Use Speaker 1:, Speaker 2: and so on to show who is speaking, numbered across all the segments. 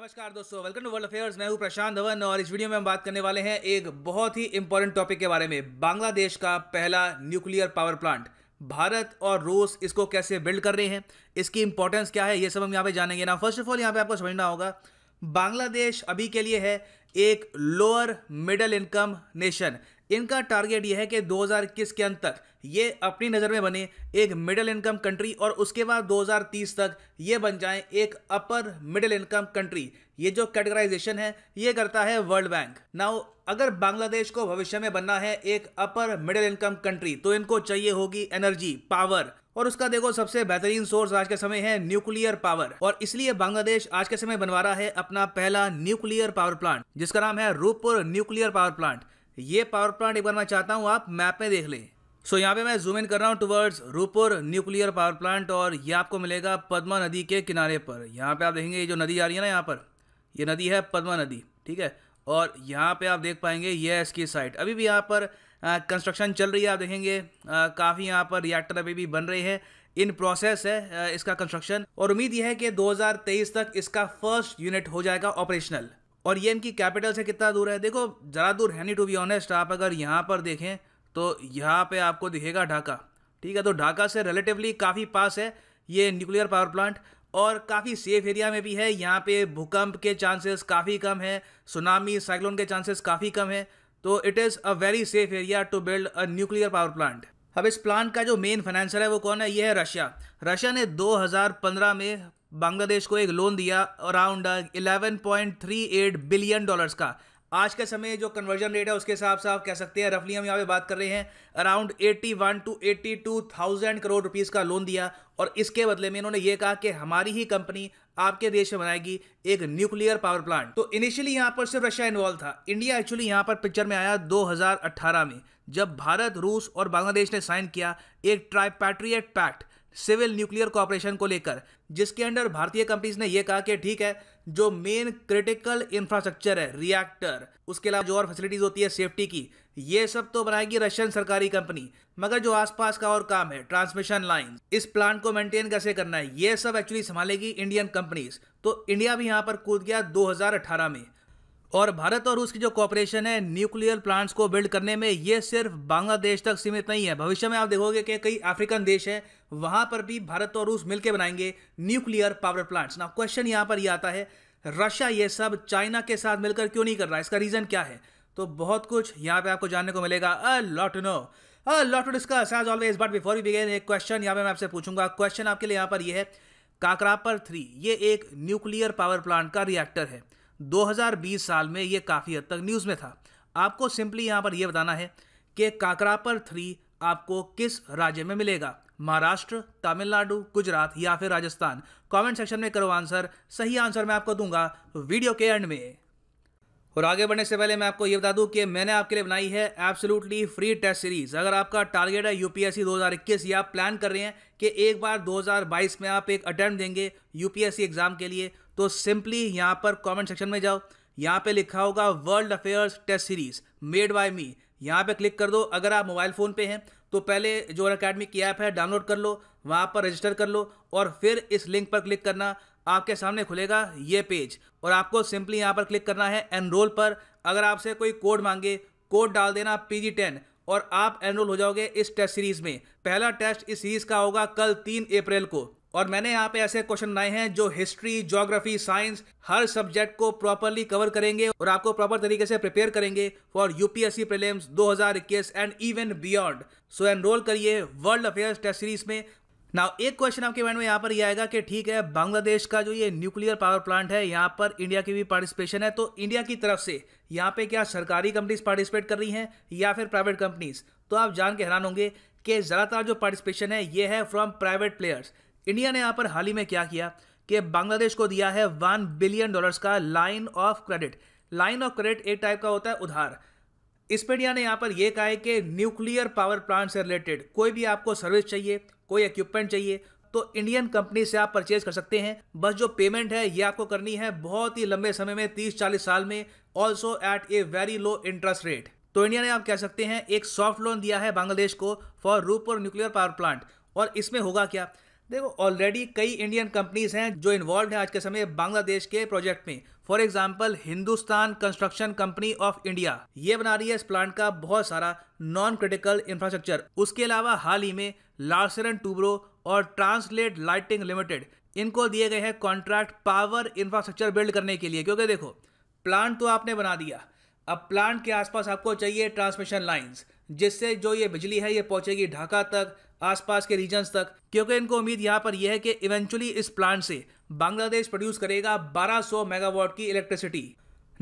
Speaker 1: नमस्कार दोस्तों welcome to world affairs मैं हूं प्रशांत धवन और इस वीडियो में हम बात करने वाले हैं एक बहुत ही इंपॉर्टेंट टॉपिक के बारे में बांग्लादेश का पहला न्यूक्लियर पावर प्लांट भारत और रूस इसको कैसे बिल्ड कर रहे हैं इसकी इंपॉर्टेंस क्या है ये सब हम यहाँ पे जानेंगे ना फर्स्ट ऑफ ऑल यहाँ पे आपको समझना होगा बांग्लादेश अभी के लिए है एक लोअर मिडल इनकम नेशन इनका टारगेट यह है कि 2021 के अंत तक ये अपनी नज़र में बने एक मिडिल इनकम कंट्री और उसके बाद 2030 तक ये बन जाएं एक अपर मिडिल इनकम कंट्री ये जो कैटेगराइजेशन है ये करता है वर्ल्ड बैंक नाउ अगर बांग्लादेश को भविष्य में बनना है एक अपर मिडिल इनकम कंट्री तो इनको चाहिए होगी एनर्जी पावर और उसका देखो सबसे बेहतरीन सोर्स आज के समय है न्यूक्लियर पावर और इसलिए बांग्लादेश आज के समय बनवा रहा है अपना पहला न्यूक्लियर पावर प्लांट जिसका नाम है रूपपुर न्यूक्लियर पावर प्लांट ये पावर प्लांट एक बार मैं चाहता हूँ आप मैप में देख लें सो so, यहाँ पे मैं जूम इन कर रहा हूँ towards Rooppur nuclear power plant और ये आपको मिलेगा पद्मा नदी के किनारे पर यहाँ पे आप देखेंगे ये जो नदी आ रही है ना यहाँ पर ये नदी है पद्मा नदी ठीक है और यहाँ पे आप देख पाएंगे ये इसकी साइट अभी भी यहाँ पर कंस्ट्रक्शन चल रही है आप देखेंगे काफ़ी यहाँ पर रिएक्टर अभी भी बन रहे हैं इन प्रोसेस है आ, इसका कंस्ट्रक्शन और उम्मीद यह है कि दो तक इसका फर्स्ट यूनिट हो जाएगा ऑपरेशनल और ये इनकी कैपिटल से कितना दूर है देखो ज़रा दूर है नहीं टू बी ऑनेस्ट आप अगर यहाँ पर देखें तो यहाँ पे आपको दिखेगा ढाका ठीक है तो ढाका से रिलेटिवली काफ़ी पास है ये न्यूक्लियर पावर प्लांट और काफ़ी सेफ एरिया में भी है यहाँ पे भूकंप के चांसेस काफ़ी कम है सुनामी साइक्लोन के चांसेस काफ़ी कम है तो it is a very safe area to build a nuclear power plant अब इस प्लांट का जो मेन फाइनेंसर है वो कौन है ये है रशिया रशिया ने 2015 में बांग्लादेश को एक लोन दिया अराउंड 11.38 बिलियन डॉलर्स का आज के समय जो कन्वर्जन रेट है उसके हिसाब से आप कह सकते हैं रफली हम यहाँ पे बात कर रहे हैं around 81 to 82 thousand crore rupees का लोन दिया और इसके बदले में इन्होंने ये कहा कि हमारी ही कंपनी आपके देश में बनाएगी एक न्यूक्लियर पावर प्लांट तो इनिशियली यहाँ पर सिर्फ रशिया इन्वॉल्व था इंडिया एक्चुअली यहाँ पर पिक्चर में आया 2018 में जब भारत रूस और बांग्लादेश ने साइन किया एक tripartite pact civil nuclear cooperation को लेकर जिसके अंडर भारतीय कंपनीज ने यह कहा कि ठीक है जो मेन क्रिटिकल इंफ्रास्ट्रक्चर है रिएक्टर उसके अलावा जो और फैसिलिटीज होती है सेफ्टी की ये सब तो बनाएगी रशियन सरकारी कंपनी मगर जो आसपास का और काम है ट्रांसमिशन लाइन इस प्लांट को मेंटेन कैसे करना है ये सब एक्चुअली संभालेगी इंडियन कंपनीज तो इंडिया भी यहाँ पर कूद गया 2018 में और भारत और रूस की जो कॉपरेशन है न्यूक्लियर प्लांट्स को बिल्ड करने में ये सिर्फ बांग्लादेश तक सीमित नहीं है भविष्य में आप देखोगे कि कई अफ्रीकन देश है वहां पर भी भारत और रूस मिलकर बनाएंगे न्यूक्लियर पावर प्लांट्स ना क्वेश्चन यहाँ पर यह आता है रशिया ये सब चाइना के साथ मिलकर क्यों नहीं कर रहा है इसका रीज़न क्या है तो बहुत कुछ यहाँ पे आपको जानने को मिलेगा a lot no a lot to discuss as always but before you begin एक क्वेश्चन यहाँ पे मैं आपसे पूछूंगा क्वेश्चन आपके लिए यहाँ पर यह है काकरापर थ्री ये एक न्यूक्लियर पावर प्लांट का रिएक्टर है 2020 साल में ये काफ़ी हद तक न्यूज़ में था आपको सिंपली यहाँ पर यह बताना है कि काकरापर थ्री आपको किस राज्य में मिलेगा महाराष्ट्र तमिलनाडु गुजरात या फिर राजस्थान कमेंट सेक्शन में करो आंसर सही आंसर मैं आपको दूंगा वीडियो के एंड में और आगे बढ़ने से पहले मैं आपको ये बता दूं कि मैंने आपके लिए बनाई है एब्सोल्युटली फ्री टेस्ट सीरीज अगर आपका टारगेट है यूपीएससी 2021 या आप प्लान कर रहे हैं कि एक बार 2022 में आप एक अटैम्प्ट देंगे यूपीएससी एग्जाम के लिए तो सिंपली यहाँ पर कमेंट सेक्शन में जाओ यहाँ पे लिखा होगा world affairs test series made by me यहाँ पे क्लिक कर दो अगर आप मोबाइल फ़ोन पे हैं तो पहले जो अकेडमी की ऐप है डाउनलोड कर लो वहाँ पर रजिस्टर कर लो और फिर इस लिंक पर क्लिक करना आपके सामने खुलेगा ये पेज और आपको सिंपली यहाँ पर क्लिक करना है एनरोल पर अगर आपसे कोई कोड मांगे कोड डाल देना पी जी टेन और आप एनरोल हो जाओगे इस टेस्ट सीरीज़ में पहला टेस्ट इस सीरीज़ का होगा कल तीन अप्रैल को और मैंने यहाँ पे ऐसे क्वेश्चन लाए हैं जो हिस्ट्री ज्योग्राफी साइंस हर सब्जेक्ट को प्रॉपरली कवर करेंगे और आपको प्रॉपर तरीके से प्रिपेयर करेंगे for UPSC prelims 2021 and even beyond so enrol करिए वर्ल्ड अफेयर्स टेस्ट सीरीज में नाउ एक क्वेश्चन आपके माइंड में यहाँ पर ये यह आएगा कि ठीक है बांग्लादेश का जो ये न्यूक्लियर पावर प्लांट है यहाँ पर इंडिया की भी पार्टिसिपेशन है तो इंडिया की तरफ से यहाँ पे क्या सरकारी कंपनीज पार्टिसिपेट कर रही हैं या फिर प्राइवेट कंपनीज तो आप जान के हैरान होंगे कि ज़्यादातर जो पार्टिसिपेशन है ये है फ्रॉम प्राइवेट प्लेयर्स इंडिया ने यहाँ पर हाल ही में क्या किया कि बांग्लादेश को दिया है वन बिलियन डॉलर्स का line of credit line of credit एक टाइप का होता है उधार इंडिया ने यहाँ पर यह कहा है कि न्यूक्लियर पावर प्लांट से रिलेटेड कोई भी आपको सर्विस चाहिए कोई इक्विपमेंट चाहिए तो इंडियन कंपनी से आप परचेज कर सकते हैं बस जो पेमेंट है ये आपको करनी है बहुत ही लंबे समय में तीस चालीस साल में also at a very low interest rate तो इंडिया ने आप कह सकते हैं एक सॉफ्ट लोन दिया है बांग्लादेश को फॉर रूप न्यूक्लियर पावर प्लांट और इसमें होगा क्या देखो ऑलरेडी कई इंडियन कंपनीज हैं जो इन्वॉल्व हैं आज के समय बांग्लादेश के प्रोजेक्ट में for example Hindustan construction company of India ये बना रही है इस प्लांट का बहुत सारा नॉन क्रिटिकल इंफ्रास्ट्रक्चर उसके अलावा हाल ही में लार्सरन टूब्रो और ट्रांसलेट लाइटिंग लिमिटेड इनको दिए गए हैं कॉन्ट्रैक्ट पावर इंफ्रास्ट्रक्चर बिल्ड करने के लिए क्योंकि देखो प्लांट तो आपने बना दिया अब प्लांट के आसपास आपको चाहिए ट्रांसमिशन लाइंस जिससे जो ये बिजली है ये पहुंचेगी ढाका तक आसपास के रीजन तक क्योंकि इनको उम्मीद यहाँ पर यह है कि इवेंचुअली इस प्लांट से बांग्लादेश प्रोड्यूस करेगा 1200 मेगावाट की इलेक्ट्रिसिटी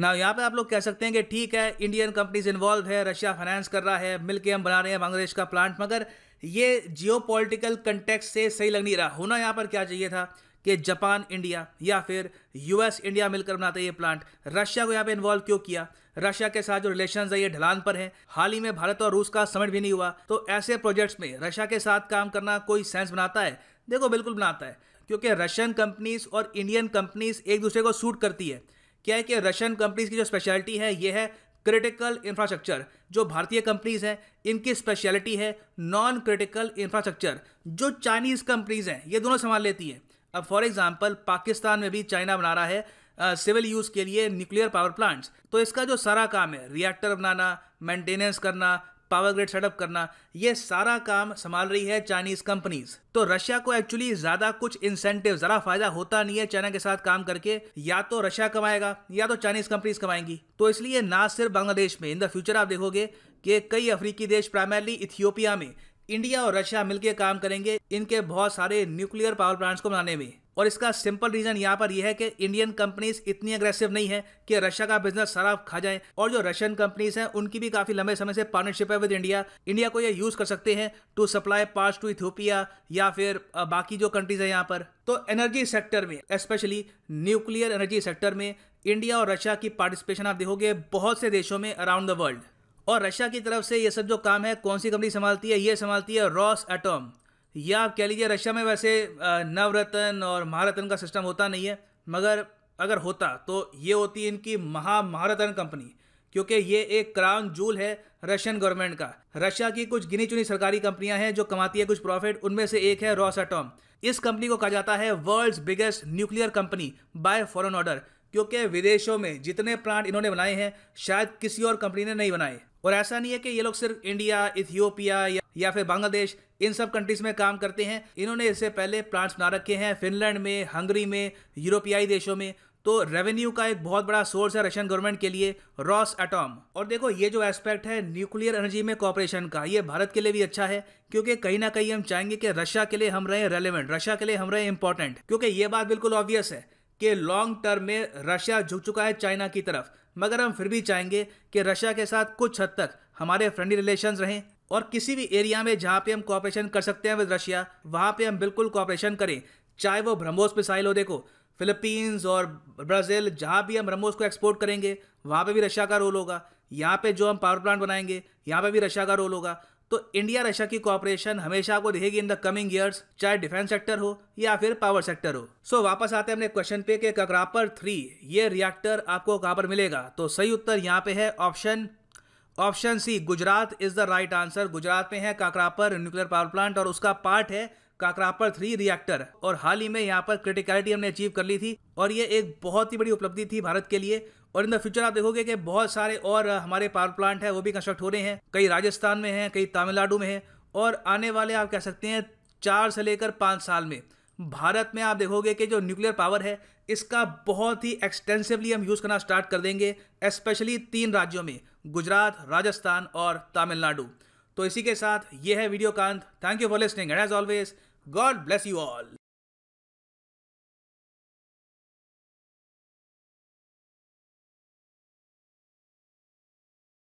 Speaker 1: ना यहाँ पे आप लोग कह सकते हैं कि ठीक है इंडियन कंपनीज इन्वॉल्व है रशिया फाइनेंस कर रहा है मिल के हम बना रहे हैं बांग्लादेश का प्लांट मगर ये जियो कंटेक्ट से सही लग नहीं रहा होना यहाँ पर क्या चाहिए था कि जापान इंडिया या फिर यूएस इंडिया मिलकर बनाता है ये प्लांट रशिया को यहाँ पे इन्वॉल्व क्यों किया रशिया के साथ जो रिलेशन है ये ढलान पर है हाल ही में भारत और रूस का समिट भी नहीं हुआ तो ऐसे प्रोजेक्ट्स में रशिया के साथ काम करना कोई सेंस बनाता है देखो बिल्कुल बनाता है क्योंकि रशियन कंपनीज और इंडियन कंपनीज एक दूसरे को सूट करती है क्या है कि रशियन कंपनीज की जो स्पेशलिटी है ये है क्रिटिकल इंफ्रास्ट्रक्चर जो भारतीय कंपनीज हैं इनकी स्पेशलिटी है नॉन क्रिटिकल इंफ्रास्ट्रक्चर जो चाइनीज कंपनीज हैं ये दोनों संभाल लेती हैं अब फॉर एग्जाम्पल पाकिस्तान में भी चाइना बना रहा है सिविल uh, यूज़ के लिए न्यूक्लियर पावर प्लांट्स तो इसका जो सारा काम है रिएक्टर बनाना मेंटेनेंस करना पावर ग्रिड सेटअप करना ये सारा काम संभाल रही है चाइनीज कंपनीज तो रशिया को एक्चुअली ज्यादा कुछ इंसेंटिव जरा फायदा होता नहीं है चाइना के साथ काम करके या तो रशिया कमाएगा या तो चाइनीज कंपनीज कमाएंगी तो इसलिए ना सिर्फ बांग्लादेश में इन द फ्यूचर आप देखोगे कि कई अफ्रीकी देश प्राइमरली इथियोपिया में इंडिया और रशिया मिलकर काम करेंगे इनके बहुत सारे न्यूक्लियर पावर प्लांट्स को बनाने में और इसका सिंपल रीजन यहाँ पर यह है कि इंडियन कंपनीज इतनी अग्रेसिव नहीं है कि रशिया का बिजनेस सारा खा जाए और जो रशियन कंपनीज हैं उनकी भी काफी लंबे समय से पार्टनरशिप है विद इंडिया इंडिया को ये यूज कर सकते हैं to supply part to Ethiopia या फिर बाकी जो कंट्रीज है यहाँ पर तो एनर्जी सेक्टर में स्पेशली न्यूक्लियर एनर्जी सेक्टर में इंडिया और रशिया की पार्टिसिपेशन आप देखोगे बहुत से देशों में अराउंड द वर्ल्ड और रशिया की तरफ से ये सब जो काम है कौन सी कंपनी संभालती है ये संभालती है रॉस एटोम या आप कह लीजिए रशिया में वैसे नवरत्न और महारत्न का सिस्टम होता नहीं है मगर अगर होता तो ये होती है इनकी महा महारत्न कंपनी क्योंकि ये एक क्राउन जूल है रशियन गवर्नमेंट का रशिया की कुछ गिनी चुनी सरकारी कंपनियां हैं जो कमाती है कुछ प्रॉफिट उनमें से एक है रॉस एटोम इस कंपनी को कहा जाता है world's biggest nuclear company by foreign order क्योंकि विदेशों में जितने प्लांट इन्होंने बनाए हैं शायद किसी और कंपनी ने नहीं बनाए और ऐसा नहीं है कि ये लोग सिर्फ इंडिया इथियोपिया या, या फिर बांग्लादेश इन सब कंट्रीज में काम करते हैं इन्होंने इससे पहले प्लांट्स बना रखे हैं फिनलैंड में हंगरी में यूरोपियाई देशों में तो रेवेन्यू का एक बहुत बड़ा सोर्स है रशियन गवर्नमेंट के लिए रॉस एटॉम और देखो ये जो एस्पेक्ट है न्यूक्लियर एनर्जी में कॉपरेशन का ये भारत के लिए भी अच्छा है क्योंकि कहीं ना कहीं हम चाहेंगे कि रशिया के लिए हम रहे रेलिवेंट रशिया के लिए हम रहे इंपॉर्टेंट क्योंकि ये बात बिल्कुल ऑब्वियस है कि लॉन्ग टर्म में रशिया झुक चुका है चाइना की तरफ मगर हम फिर भी चाहेंगे कि रशिया के साथ कुछ हद तक हमारे फ्रेंडली रिलेशन रहें और किसी भी एरिया में जहाँ पे हम कॉपरेशन कर सकते हैं विद रशिया वहाँ पे हम बिल्कुल कॉपरेशन करें चाहे वो ब्रह्मोस मिसाइल हो देखो फिलीपींस और ब्राज़ील जहाँ भी हम ब्रह्मोस को एक्सपोर्ट करेंगे वहाँ पे भी रशिया का रोल होगा यहाँ पे जो हम पावर प्लांट बनाएंगे यहाँ पे भी रशिया का रोल होगा तो इंडिया रशिया की कॉपरेशन हमेशा आपको रहेगी इन द कमिंग ईयर्स चाहे डिफेंस सेक्टर हो या फिर पावर सेक्टर हो सो so, वापस आते हैं अपने क्वेश्चन पे कि ककरापर थ्री ये रिएक्टर आपको कहाँ पर मिलेगा तो सही उत्तर यहाँ पे है option option C Gujarat is the right answer Gujarat में है काकरापर न्यूक्लियर पावर प्लांट और उसका पार्ट है काकरापर थ्री रिएक्टर और हाल ही में यहाँ पर क्रिटिकलिटी हमने अचीव कर ली थी और ये एक बहुत ही बड़ी उपलब्धि थी भारत के लिए और इन द फ्यूचर आप देखोगे कि बहुत सारे और हमारे पावर प्लांट है वो भी कंस्ट्रक्ट हो रहे हैं कई राजस्थान में हैं कई तमिलनाडु में हैं और आने वाले आप कह सकते हैं चार से लेकर पाँच साल में भारत में आप देखोगे कि जो न्यूक्लियर पावर है इसका बहुत ही एक्सटेंसिवली हम यूज़ करना स्टार्ट कर देंगे स्पेशली तीन राज्यों में गुजरात राजस्थान और तमिलनाडु तो इसी के साथ ये है वीडियो कांत thank you for listening and as always God bless you all.